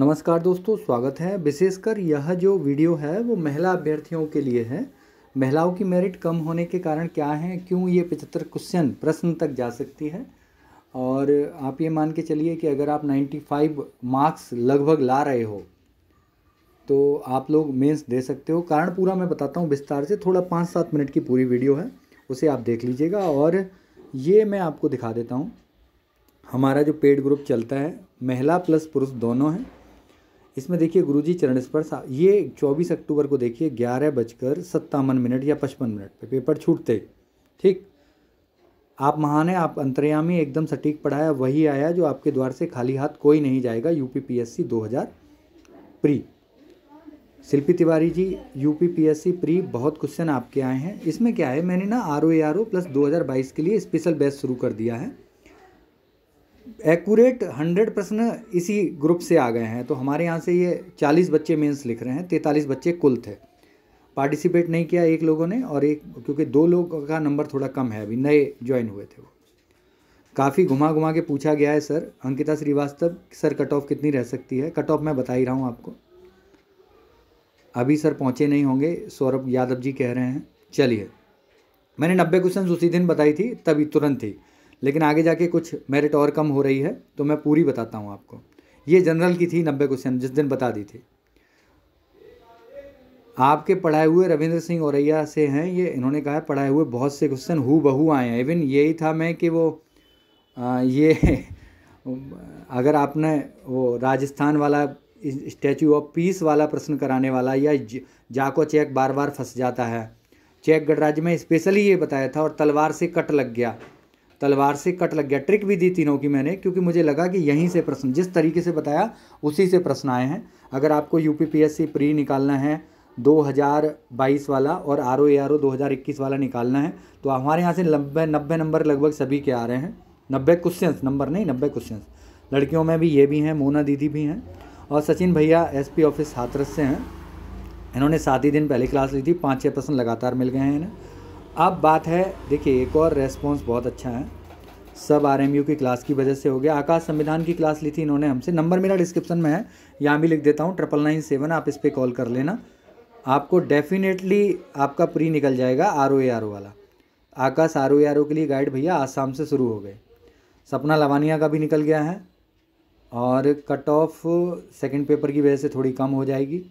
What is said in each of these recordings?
नमस्कार दोस्तों स्वागत है विशेषकर यह जो वीडियो है वो महिला अभ्यर्थियों के लिए है महिलाओं की मेरिट कम होने के कारण क्या है क्यों ये पचहत्तर क्वेश्चन प्रश्न तक जा सकती है और आप ये मान के चलिए कि अगर आप 95 मार्क्स लगभग ला रहे हो तो आप लोग मेंस दे सकते हो कारण पूरा मैं बताता हूँ विस्तार से थोड़ा पाँच सात मिनट की पूरी वीडियो है उसे आप देख लीजिएगा और ये मैं आपको दिखा देता हूँ हमारा जो पेड ग्रुप चलता है महिला प्लस पुरुष दोनों हैं इसमें देखिए गुरुजी चरण स्पर्श ये 24 अक्टूबर को देखिए ग्यारह बजकर सत्तावन मिनट या पचपन मिनट पे पेपर छूटते ठीक आप महान है आप अंतर्यामी एकदम सटीक पढ़ाया वही आया जो आपके द्वार से खाली हाथ कोई नहीं जाएगा UPPSC P pre Shilpi Tiwari ji UPPSC pre बहुत क्वेश्चन आपके आए हैं इसमें क्या है मैंने ना R O R O plus दो के लिए स्पेशल बैच शुरू कर दिया है एक्यूरेट हंड्रेड प्रश्न इसी ग्रुप से आ गए हैं तो हमारे यहाँ से ये चालीस बच्चे मेंस लिख रहे हैं तैंतालीस बच्चे कुल थे पार्टिसिपेट नहीं किया एक लोगों ने और एक क्योंकि दो लोग का नंबर थोड़ा कम है अभी नए ज्वाइन हुए थे वो काफ़ी घुमा घुमा के पूछा गया है sir Ankita Shrivastava sir cut off कितनी रह सकती है कट ऑफ मैं बता ही रहा हूँ आपको अभी सर पहुँचे नहीं होंगे सौरभ यादव जी कह रहे हैं चलिए मैंने नब्बे क्वेश्चन उसी दिन बताई थी तभी तुरंत थी लेकिन आगे जाके कुछ मेरिट और कम हो रही है तो मैं पूरी बताता हूँ आपको ये जनरल की थी नब्बे क्वेश्चन जिस दिन बता दी थी आपके पढ़ाए हुए रविंद्र सिंह औरैया से हैं ये इन्होंने कहा है पढ़ाए हुए बहुत से क्वेश्चन हु बहू आए हैं इवन यही था मैं कि वो आ, ये अगर आपने वो राजस्थान वाला स्टैचू ऑफ पीस वाला प्रश्न कराने वाला या जाको चेक बार बार फंस जाता है चेक गणराज्य में स्पेशली ये बताया था और तलवार से कट लग गया तलवार से कट लग गया ट्रिक भी दी तीनों की मैंने क्योंकि मुझे लगा कि यहीं से प्रश्न जिस तरीके से बताया उसी से प्रश्न आए हैं अगर आपको यू पी प्री निकालना है 2022 वाला और R O A R O दो वाला निकालना है तो हमारे यहाँ से नब्बे नब्बे नंबर लगभग सभी के आ रहे हैं नब्बे क्वेश्चंस नंबर नहीं नब्बे क्वेश्चंस लड़कियों में भी ये भी हैं मोना दीदी भी हैं और सचिन भैया एसपी ऑफिस हाथरस से हैं इन्होंने सात ही दिन पहले क्लास ली थी पाँच छः प्रश्न लगातार मिल गए हैं इन्हें अब बात है देखिए एक और रेस्पॉन्स बहुत अच्छा है सब आर की क्लास की वजह से हो गया आकाश संविधान की क्लास ली थी इन्होंने हमसे नंबर मेरा डिस्क्रिप्शन में है यहाँ भी लिख देता हूँ ट्रिपल नाइन सेवन आप इस पर कॉल कर लेना आपको डेफिनेटली आपका प्री निकल जाएगा R O A R O वाला आकाश R O A R O के लिए गाइड भैया आसाम से शुरू हो गए सपना लवानिया का भी निकल गया है और कट ऑफ सेकेंड पेपर की वजह से थोड़ी कम हो जाएगी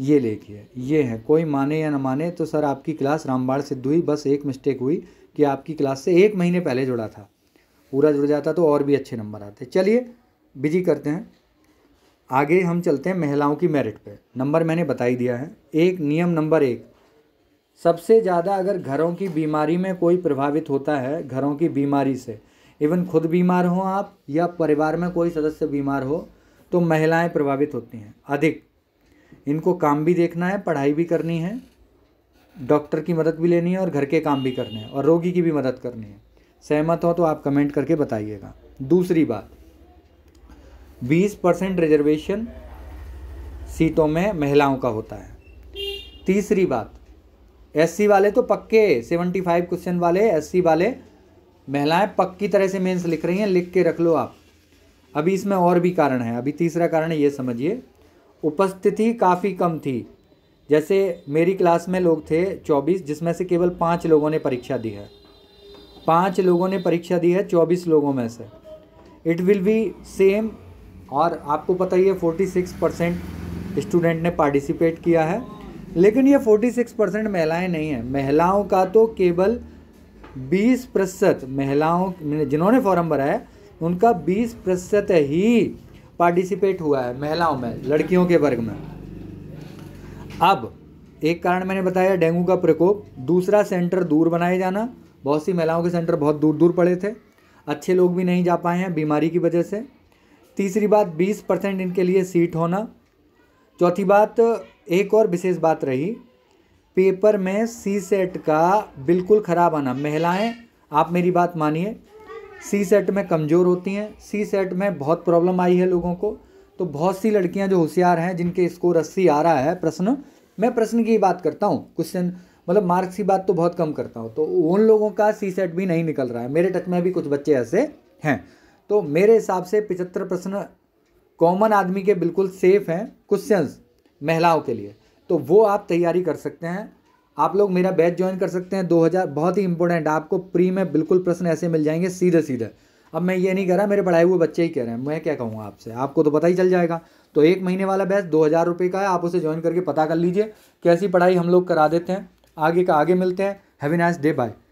ये है ये है कोई माने या ना माने तो सर आपकी क्लास रामबाड़ सिद्ध हुई बस एक मिस्टेक हुई कि आपकी क्लास से एक महीने पहले जुड़ा था पूरा जुड़ जाता तो और भी अच्छे नंबर आते चलिए बिजी करते हैं आगे हम चलते हैं महिलाओं की मेरिट पे नंबर मैंने बता ही दिया है एक नियम नंबर एक सबसे ज़्यादा अगर घरों की बीमारी में कोई प्रभावित होता है घरों की बीमारी से इवन खुद बीमार हो आप या परिवार में कोई सदस्य बीमार हो तो महिलाएं प्रभावित होती हैं अधिक इनको काम भी देखना है पढ़ाई भी करनी है डॉक्टर की मदद भी लेनी है और घर के काम भी करने हैं और रोगी की भी मदद करनी है सहमत हो तो आप कमेंट करके बताइएगा दूसरी बात 20 परसेंट रिजर्वेशन सीटों में महिलाओं का होता है तीसरी बात एससी वाले तो पक्के 75 क्वेश्चन वाले एससी वाले महिलाएं पक्की तरह से मेंस लिख रही हैं लिख के रख लो आप अभी इसमें और भी कारण है अभी तीसरा कारण ये समझिए उपस्थिति काफ़ी कम थी जैसे मेरी क्लास में लोग थे चौबीस जिसमें से केवल पाँच लोगों ने परीक्षा दी है पाँच लोगों ने परीक्षा दी है चौबीस लोगों में से इट विल बी सेम और आपको पता ही है फोर्टी सिक्स परसेंट स्टूडेंट ने पार्टिसिपेट किया है लेकिन ये फोर्टी सिक्स परसेंट महिलाएँ नहीं हैं महिलाओं का तो केवल बीस प्रतिशत महिलाओं जिन्होंने फॉर्म भरा है उनका बीस प्रतिशत ही पार्टिसिपेट हुआ है महिलाओं में लड़कियों के वर्ग में अब एक कारण मैंने बताया डेंगू का प्रकोप दूसरा सेंटर दूर बनाए जाना बहुत सी महिलाओं के सेंटर बहुत दूर दूर पड़े थे अच्छे लोग भी नहीं जा पाए हैं बीमारी की वजह से तीसरी बात बीस परसेंट इनके लिए सीट होना चौथी बात एक और विशेष बात रही पेपर में सी सेट का बिल्कुल ख़राब आना महिलाएं आप मेरी बात मानिए सी सेट में कमज़ोर होती हैं सी सेट में बहुत प्रॉब्लम आई है लोगों को तो बहुत सी लड़कियां जो होशियार हैं जिनके स्कोर अस्सी आ रहा है प्रश्न मैं प्रश्न की बात करता हूँ क्वेश्चन मतलब मार्क्स की बात तो बहुत कम करता हूँ तो उन लोगों का सी सेट भी नहीं निकल रहा है मेरे टच में भी कुछ बच्चे ऐसे हैं तो मेरे हिसाब से पिचहत्तर प्रश्न कॉमन आदमी के बिल्कुल सेफ हैं क्वेश्चंस महिलाओं के लिए तो वो आप तैयारी कर सकते हैं आप लोग मेरा बैच ज्वाइन कर सकते हैं 2000 बहुत ही इंपॉर्टेंट आपको प्री में बिल्कुल प्रश्न ऐसे मिल जाएंगे सीधे सीधे अब मैं ये नहीं कह रहा मेरे पढ़ाए हुए बच्चे ही कह रहे हैं मैं क्या कहूँगा आपसे आपको तो पता ही चल जाएगा तो एक महीने वाला बैच दो हज़ार रुपये का है आप उसे ज्वाइन करके पता कर लीजिए कैसी पढ़ाई हम लोग करा देते हैं आगे का आगे मिलते हैं हैवी नाइस डे बाय